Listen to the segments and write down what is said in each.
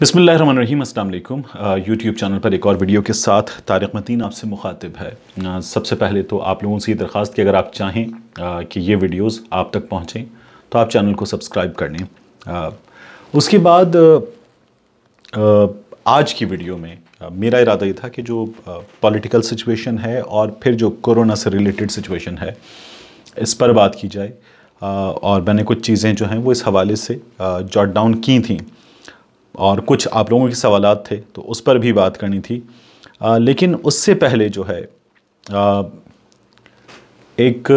बसमीम अल्लाम YouTube channel पर एक और वीडियो के साथ तारक मतीन आपसे मुखातिब है सबसे पहले तो आप लोगों से ये दरख्वास्त कि अगर आप चाहें कि ये वीडियोस आप तक पहुँचें तो आप चैनल को सब्सक्राइब कर लें उसके बाद आज की वीडियो में मेरा इरादा ये था कि जो पॉलिटिकल सिचुएशन है और फिर जो कोरोना से रिलेटेड सिचुएशन है इस पर बात की जाए और मैंने कुछ चीज़ें जो हैं वो इस हवाले से जॉट डाउन की थी और कुछ आप लोगों के सवाल थे तो उस पर भी बात करनी थी आ, लेकिन उससे पहले जो है आ, एक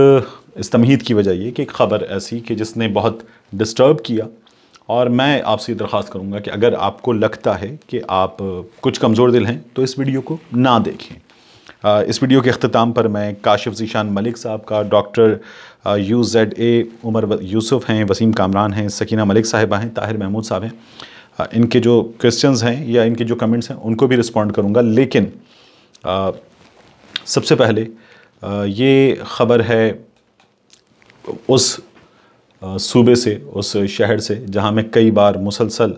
इस तमहीद की वजह ये कि एक ख़बर ऐसी कि जिसने बहुत डिस्टर्ब किया और मैं आपसे दरख्वास्त करूँगा कि अगर आपको लगता है कि आप कुछ कमज़ोर दिल हैं तो इस वीडियो को ना देखें आ, इस वीडियो के अख्ताम पर मैं काशिफ जीशान मलिक साहब का doctor U Z A Umar Yusuf हैं वसीम कामरान हैं सकीना मलिक साहिबा हैं ताहिर महमूद साहब हैं इनके जो क्वेश्चंस हैं या इनके जो कमेंट्स हैं उनको भी रिस्पॉन्ड करूँगा लेकिन आ, सबसे पहले आ, ये ख़बर है उस सूबे से उस शहर से जहाँ मैं कई बार मुसलसल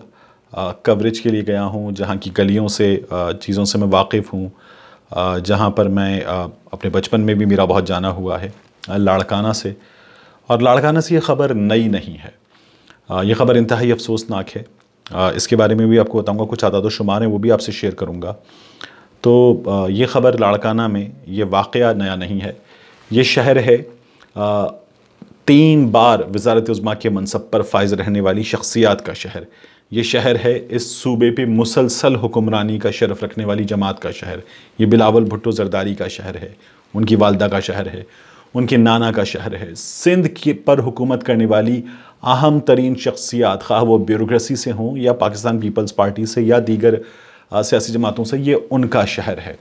कवरेज के लिए गया हूँ जहाँ की गलियों से चीज़ों से मैं वाकिफ़ हूँ जहाँ पर मैं अपने बचपन में भी मेरा बहुत जाना हुआ है लाड़काना से और लाड़काना से ये ख़बर नई नहीं है ये ख़बर इंतहाई अफसोसनाक है इसके बारे में भी आपको बताऊंगा कुछ आदाद शुमार हैं वो भी आपसे शेयर करूंगा तो ये ख़बर लाड़काना में ये वाक़ नया नहीं है ये शहर है तीन बार वजारत उज़मा के मनसब पर फायज रहने वाली शख्सियात का शहर ये शहर है इस सूबे पे मुसलसल हुक्मरानी का शरफ़ रखने वाली जमात का शहर ये बिलावल भुट्टो जरदारी का शहर है उनकी वालदा का शहर है उनके नाना का शहर है सिंध के पर हुकूमत करने वाली अहम तरीन शख्सियात खा वो ब्यूरोसी से हों या पाकिस्तान पीपल्स पार्टी से या दीगर सियासी जमातों से ये उनका शहर है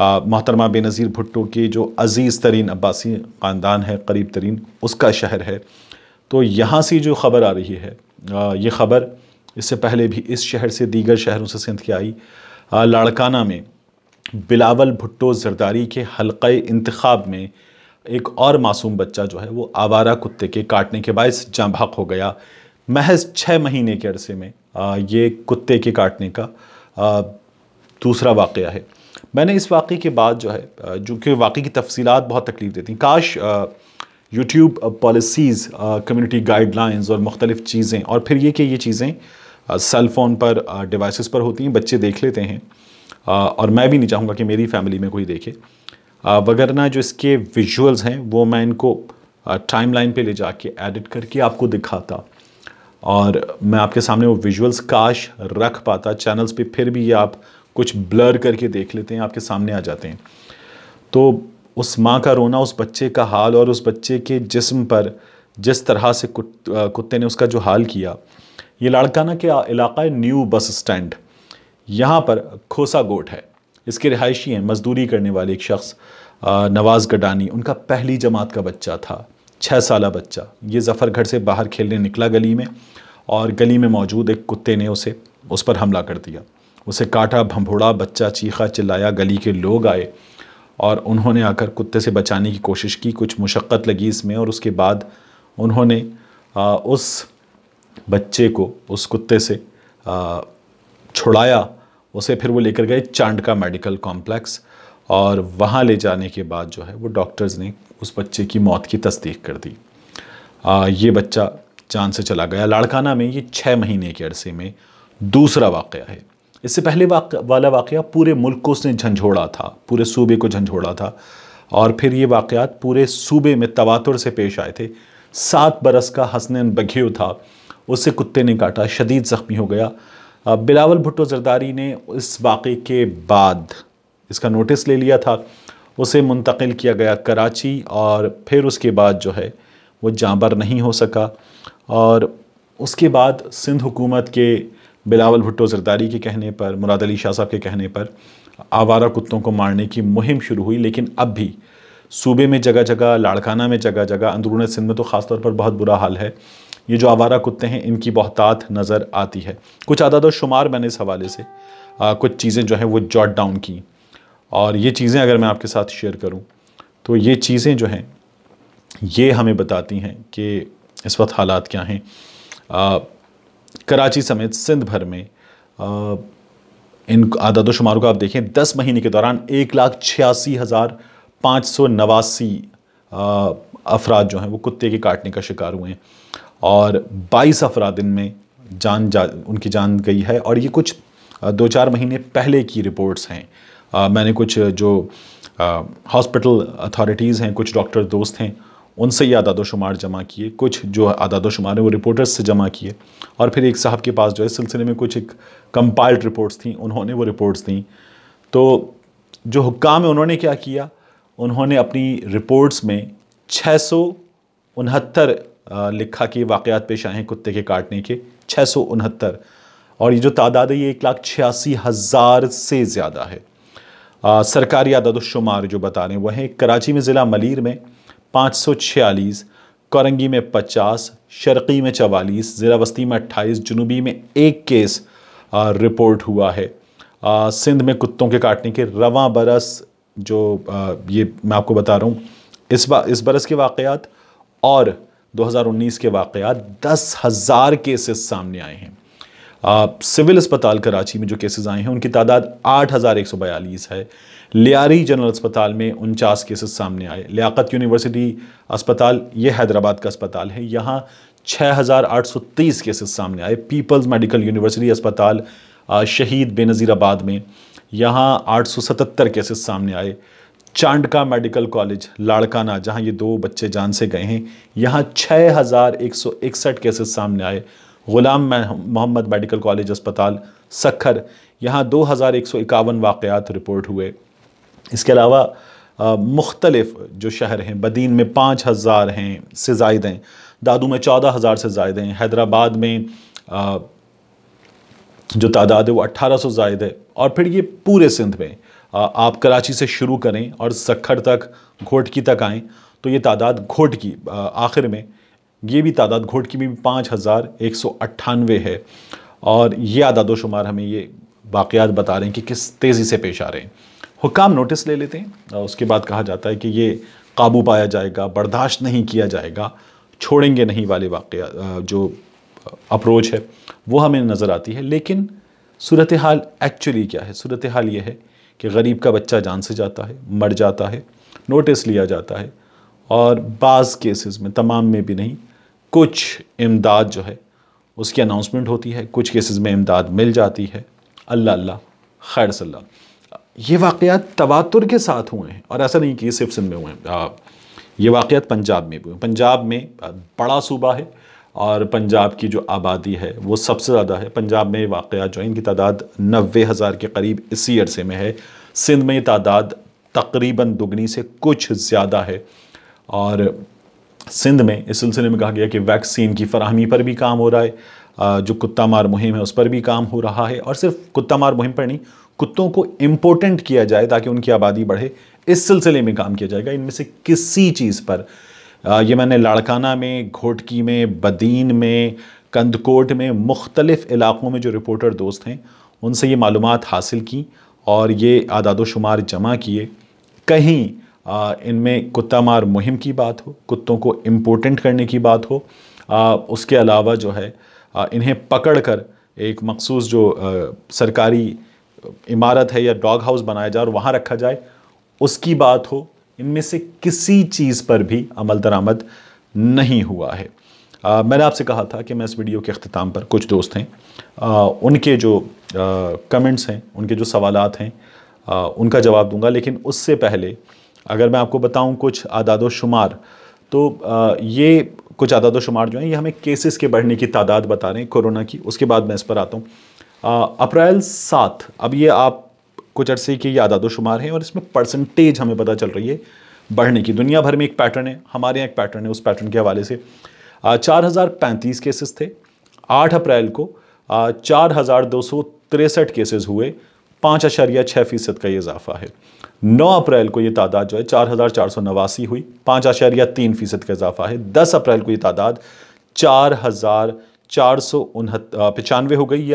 मोहतरमा बेनज़ीर भुट्टो के जो अज़ीज़ तरीन अब्बासी ख़ानदान है करीब तरीन उसका शहर है तो यहाँ से जो ख़बर आ रही है आ, ये ख़बर इससे पहले भी इस शहर से दीगर शहरों से सिंध की आई लाड़काना में बिलावल भुट्टो जरदारी के हल्के इंतखब में एक और मासूम बच्चा जो है वो आवारा कुत्ते के काटने के बायस जहाँ जांभाक हो गया महज छः महीने के अरसे में आ, ये कुत्ते के काटने का आ, दूसरा वाक़ है मैंने इस वाक़े के बाद जो है जो कि वाक़े की तफसीत बहुत तकलीफ देती काश यूट्यूब पॉलिसीज़ कम्युनिटी गाइडलाइंस और मुख्तलिफ़ चीज़ें और फिर ये कि ये चीज़ें सेल फ़ोन पर डिवाइसेस पर होती हैं बच्चे देख लेते हैं और मैं भी नहीं चाहूँगा कि मेरी फैमिली में कोई देखे वगरना जो इसके विजुअल्स हैं वो मैं इनको टाइमलाइन पे ले जाके एडिट करके आपको दिखाता और मैं आपके सामने वो विजुअल्स काश रख पाता चैनल्स पे फिर भी ये आप कुछ ब्लर करके देख लेते हैं आपके सामने आ जाते हैं तो उस माँ का रोना उस बच्चे का हाल और उस बच्चे के जिस्म पर जिस तरह से कुत्ते ने उसका जो हाल किया ये लाड़काना के इलाका है न्यू बस स्टैंड यहाँ पर खोसा गोट है इसके रिहायशी हैं मजदूरी करने वाले एक शख्स नवाज़ गडानी उनका पहली जमात का बच्चा था छः साल बच्चा ये जफ़रगढ़ से बाहर खेलने निकला गली में और गली में मौजूद एक कुत्ते ने उसे उस पर हमला कर दिया उसे काटा भंभोड़ा बच्चा चीखा चिल्लाया गली के लोग आए और उन्होंने आकर कुत्ते से बचाने की कोशिश की कुछ मुशक्क़त लगी इसमें और उसके बाद उन्होंने उस बच्चे को उस कुत्ते से छुड़ाया उसे फिर वो लेकर गए चांडका मेडिकल कॉम्प्लेक्स और वहाँ ले जाने के बाद जो है वो डॉक्टर्स ने उस बच्चे की मौत की तस्दीक कर दी आ, ये बच्चा चाँद से चला गया लाड़काना में ये छः महीने के अरसे में दूसरा वाक़ है इससे पहले वाक, वाला वाक़ पूरे मुल्क को उसने झंझोड़ा था पूरे सूबे को झंझोड़ा था और फिर ये वाक़ात पूरे सूबे में तवातुर से पेश आए थे सात बरस का हसन बघेव था उससे कुत्ते ने काटा शदीद ज़ख्मी हो गया बिलावल भुट्टो जरदारी ने इस वाक़े के बाद इसका नोटिस ले लिया था उसे मुंतकिल किया गया कराची और फिर उसके बाद जो है वो जाबर नहीं हो सका और उसके बाद सिंध हुकूमत के बिलावल भुट्टो जरदारी के कहने पर मुराद अली शाह साहब के कहने पर आवारा कुत्तों को मारने की मुहिम शुरू हुई लेकिन अब भी सूबे में जगह जगह लाड़काना में जगह जगह अंदरून सिंध में तो ख़ासतौर पर बहुत बुरा हाल है ये जो आवारा कुत्ते हैं इनकी बहुतात नज़र आती है कुछ आदाद शुमार मैंने इस हवाले से आ, कुछ चीज़ें जो हैं वो जॉट डाउन की और ये चीज़ें अगर मैं आपके साथ शेयर करूँ तो ये चीज़ें जो हैं ये हमें बताती हैं कि इस वक्त हालात क्या हैं कराची समेत सिंध भर में आ, इन आदाद शुमार को आप देखें दस महीने के दौरान एक लाख छियासी हज़ार पाँच सौ नवासी अफराद जो हैं वो कुत्ते के काटने का शिकार हुए हैं और बाईस अफराद में जान जा उनकी जान गई है और ये कुछ दो चार महीने पहले की रिपोर्ट्स हैं आ, मैंने कुछ जो हॉस्पिटल अथॉरिटीज़ हैं कुछ डॉक्टर दोस्त हैं उनसे ये आदाद शुमार जमा किए कुछ जो आदाद शुमार हैं वो रिपोर्टर्स से जमा किए और फिर एक साहब के पास जो है सिलसिले में कुछ एक कंपाइल्ड रिपोर्ट्स थी उन्होंने वो रिपोर्ट्स दी तो जो हुक्काम है उन्होंने क्या किया उन्होंने अपनी रिपोर्ट्स में छः सौ उनहत्तर लिखा कि वाक़ात पेश आए हैं कुत्ते के काटने के छः सौ उनहत्तर और ये जो तादाद है ये एक लाख छियासी हज़ार से ज़्यादा है आ, सरकारी आदादोशुमार जो बता रहे हैं वह हैं कराची में ज़िला मलिर में पाँच सौ छियालीस करंगी में पचास शर्की में चवालीस ज़िला वस्ती में अट्ठाईस जनूबी में एक केस आ, रिपोर्ट हुआ है आ, सिंध में कुत्तों के काटने के रवा बरस जो आ, ये मैं आपको बता रहा हूँ इस बा इस बरस के वाक़ात और 2019 के वाकयात दस हज़ार केसेस सामने आए हैं सिविल अस्पताल कराची में जो केसेस आए हैं उनकी तादाद आठ हज़ार एक सौ बयालीस है लियारी जनरल अस्पताल में उनचास केसेस सामने आए लियाकत यूनिवर्सिटी अस्पताल ये हैदराबाद का अस्पताल है यहाँ छः हज़ार आठ सौ तीस केसेस सामने आए पीपल्स मेडिकल यूनिवर्सिटी अस्पताल शहीद बेनज़ीराबाद में यहाँ आठ सौ सतहत्तर केसेस सामने आए चांडका मेडिकल कॉलेज लाड़काना जहां ये दो बच्चे जान से गए हैं यहां छः हज़ार एक सौ इकसठ केसेस सामने आए ग़ुलाम मोहम्मद मेडिकल कॉलेज अस्पताल सखर यहाँ दो हज़ार एक सौ इक्यावन वाक़ात रिपोर्ट हुए इसके अलावा मुख्तलिफ जो शहर हैं बदीन में पाँच हज़ार हैं से जायद हैं दादू में चौदह हज़ार से जायद हैं हैदराबाद में आ, जो तादाद है वो अट्ठारह सौ जायद है और फिर ये पूरे सिंध में आप कराची से शुरू करें और सखर तक घोटकी तक आएँ तो ये तादाद घोटकी आखिर में ये भी तादाद घोटकी में भी पाँच हज़ार एक सौ अट्ठानवे है और ये आदाद शुमार हमें ये वाक़ात बता रहे हैं कि किस तेज़ी से पेश आ रहे हैं हुकाम नोटिस ले लेते हैं उसके बाद कहा जाता है कि ये काबू पाया जाएगा बर्दाश्त नहीं किया जाएगा छोड़ेंगे नहीं वाले वाक़ जो अप्रोच है वो हमें नज़र आती है लेकिन सूरत हाल एक्चुअली क्या है सूरत हाल ये है कि गरीब का बच्चा जान से जाता है मर जाता है नोटिस लिया जाता है और बाज़ केसेस में तमाम में भी नहीं कुछ इमदाद जो है उसकी अनाउंसमेंट होती है कुछ केसेस में इमदाद मिल जाती है अल्लाह अल्लाह खैर सल्ला ये वाक़ात तवातुर के साथ हुए हैं और ऐसा नहीं कि सिर्फ सिंध में हुए हैं हाँ, ये वाक़ात पंजाब में भी हुए पंजाब में बड़ा सूबा है और पंजाब की जो आबादी है वो सबसे ज़्यादा है पंजाब में वाक़ जो है इनकी तादाद नबे हज़ार के करीब इसी अरसे में है सिंध में तादाद तकरीबन दुगनी से कुछ ज़्यादा है और सिंध में इस सिलसिले में कहा गया कि वैक्सीन की फरहमी पर भी काम हो रहा है जो कुत्ता मार मुहिम है उस पर भी काम हो रहा है और सिर्फ कुत्ता मार मुहिम पर नहीं कुत्तों को इम्पोर्टेंट किया जाए ताकि उनकी आबादी बढ़े इस सिलसिले में काम किया जाएगा इनमें से किसी चीज़ पर ये मैंने लाड़काना में घोटकी में बदीन में कंदकोट में मुख्तलिफ़ इलाक़ों में जो रिपोर्टर दोस्त हैं उनसे ये मालूम हासिल की और ये आदाद शुमार जमा किए कहीं इनमें कुत्ता मार मुहिम की बात हो कुत्तों को इम्पोर्टेंट करने की बात हो आ, उसके अलावा जो है आ, इन्हें पकड़ कर एक मखसूस जो आ, सरकारी इमारत है या डॉग हाउस बनाया जाए और वहाँ रखा जाए उसकी बात हो इनमें से किसी चीज़ पर भी अमल दरामद नहीं हुआ है आ, मैंने आपसे कहा था कि मैं इस वीडियो के अख्ताम पर कुछ दोस्त हैं आ, उनके जो आ, कमेंट्स हैं उनके जो सवाल हैं आ, उनका जवाब दूंगा लेकिन उससे पहले अगर मैं आपको बताऊं कुछ आदाद शुमार तो आ, ये कुछ आदाद शुमार जो हैं ये हमें केसेस के बढ़ने की तादाद बता रहे हैं कोरोना की उसके बाद मैं इस पर आता हूँ अप्रैल सात अब ये आप कुछ अरसे की ये आदाद शुमार हैं और इसमें परसेंटेज हमें पता चल रही है बढ़ने की दुनिया भर में एक पैटर्न है हमारे यहाँ एक पैटर्न है उस पैटर्न के हवाले से चार हज़ार पैंतीस केसेस थे आठ अप्रैल को चार हज़ार दो सौ तिरसठ केसेस हुए पाँच आशारिया छः फ़ीसद का ये इजाफा है नौ अप्रैल को ये तादाद जो है चार हज़ार चार सौ नवासी हुई पाँच आशारिया तीन फ़ीसद का इजाफा है दस अप्रैल को ये तादाद चार हज़ार चार सौ उनहत पचानवे हो गई ये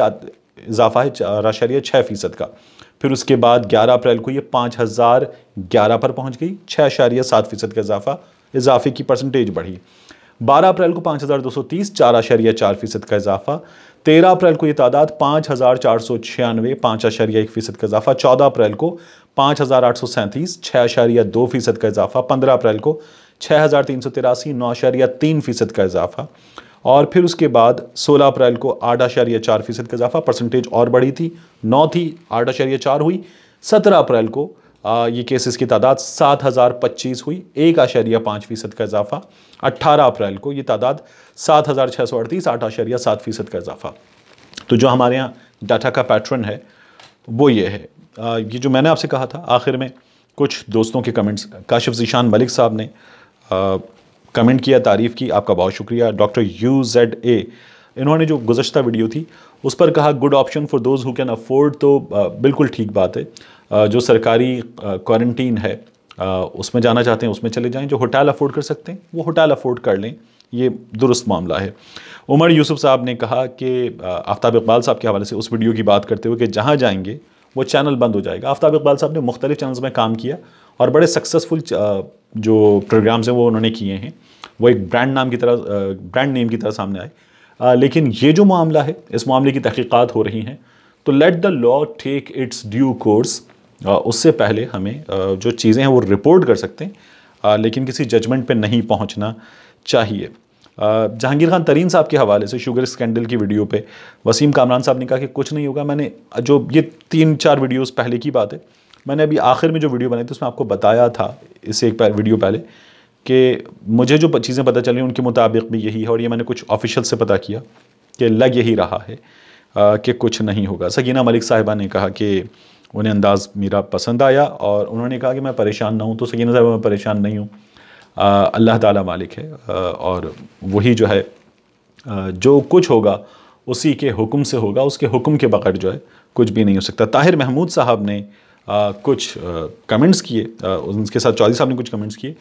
इजाफा है चार छः फ़ीसद का फिर उसके बाद ग्यारह अप्रैल को ये पाँच हज़ार ग्यारह पर पहुँच गई छः अशारिया सात फ़ीसद का इजाफा इजाफे की परसेंटेज बढ़ी बारह अप्रैल को पाँच हज़ार दो सौ तीस चार अशारिया चार फ़ीसद का इजाफा तेरह अप्रैल को ये तादाद पाँच हज़ार चार सौ छियानवे पाँच अशारिया एक फ़ीसद का इजाफा चौदह अप्रैल को पाँच हज़ार आठ सौ सैंतीस छः अशारिया दो फ़ीसद का इजाफा पंद्रह अप्रैल को छः हज़ार तीन सौ तिरासी नौ अशारिया तीन फ़ीसद का इजाफा और फिर उसके बाद 16 अप्रैल को आठ आशारिया चार फीसद का इजाफा परसेंटेज और बढ़ी थी नौ थी आठ आशारिया चार हुई सत्रह अप्रैल को आ, ये केसेस की तादाद सात हज़ार पच्चीस हुई एक आशारिया पाँच फ़ीसद का इजाफा अट्ठारह अप्रैल को ये तादाद सात हज़ार छः सौ अड़तीस आठ आशारिया सात फ़ीसद का इजाफा तो जो हमारे यहाँ डाटा का पैटर्न है वो ये है आ, ये जो मैंने आपसे कहा था आखिर में कुछ दोस्तों के कमेंट्स काशिफ जीशान मलिक साहब ने आ, कमेंट किया तारीफ़ की आपका बहुत शुक्रिया डॉक्टर यू जेड ए इन्होंने जो गुजशत वीडियो थी उस पर कहा good option for those who can afford तो बिल्कुल ठीक बात है जो सरकारी क्वारंटीन है उसमें जाना चाहते हैं उसमें चले जाएं जो होटल अफोर्ड कर सकते हैं वो होटल अफोर्ड कर लें ये दुरुस्त मामला है उमर यूसुफ साहब ने कहा कि आफ्ताब इकबाल साहब के हवाले से उस वीडियो की बात करते हुए कि जहाँ जाएंगे वो चैनल बंद हो जाएगा आफ्ताब इकबाल साहब ने मुख्तलिफ चैनल्स में काम किया और बड़े सक्सेसफुल जो प्रोग्राम्स हैं वो उन्होंने किए हैं वो एक ब्रांड नाम की तरह ब्रांड नेम की तरह सामने आए लेकिन ये जो मामला है इस मामले की तहकीक़ात हो रही हैं तो let the law take its due course उससे पहले हमें जो चीज़ें हैं वो रिपोर्ट कर सकते हैं लेकिन किसी जजमेंट पे नहीं पहुंचना चाहिए जहांगीर खान तरीन साहब के हवाले से शुगर स्कैंडल की वीडियो पे वसीम कामरान साहब ने कहा कि कुछ नहीं होगा मैंने जो ये तीन चार वीडियोस पहले की बात है मैंने अभी आखिर में जो वीडियो बनाई थी उसमें आपको बताया था इससे एक वीडियो पहले कि मुझे जो चीज़ें पता चली उनके मुताबिक भी यही है और ये मैंने कुछ ऑफिशियल से पता किया कि लग यही रहा है कि कुछ नहीं होगा सगीना मलिक साहिबा ने कहा कि उन्हें अंदाज़ मेरा पसंद आया और उन्होंने कहा कि मैं परेशान ना हूँ तो सगीना साहिबा मैं परेशान नहीं हूँ अल्लाह ताला मालिक है आ, और वही जो है आ, जो कुछ होगा उसी के हुक्म से होगा उसके हुक्म के बगैर जो है कुछ भी नहीं हो सकता ताहिर महमूद साहब ने आ, कुछ कमेंट्स किए उनके साथ चौधरी साहब ने कुछ कमेंट्स किए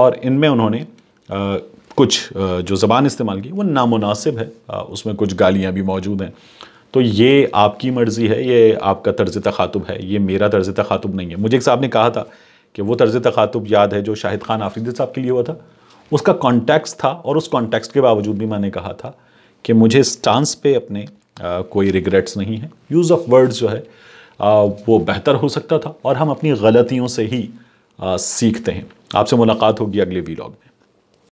और इनमें उन्होंने आ, कुछ जो ज़बान इस्तेमाल की वो नामनासिब है आ, उसमें कुछ गालियाँ भी मौजूद हैं तो ये आपकी मर्ज़ी है ये आपका तर्ज तखातुब है ये मेरा तर्ज तखातुब नहीं है मुझे एक साहब ने कहा था कि वो तर्ज तखातुब याद है जो शाहिद खान आफरीदी साहब के लिए हुआ था उसका कॉन्टेक्स था और उस कॉन्टेक्स के बावजूद भी मैंने कहा था कि मुझे स्टांस पे अपने आ, कोई रिग्रेट्स नहीं है यूज़ ऑफ वर्ड्स जो है वो बेहतर हो सकता था और हम अपनी गलतियों से ही सीखते हैं आपसे मुलाकात होगी अगले वीलॉग में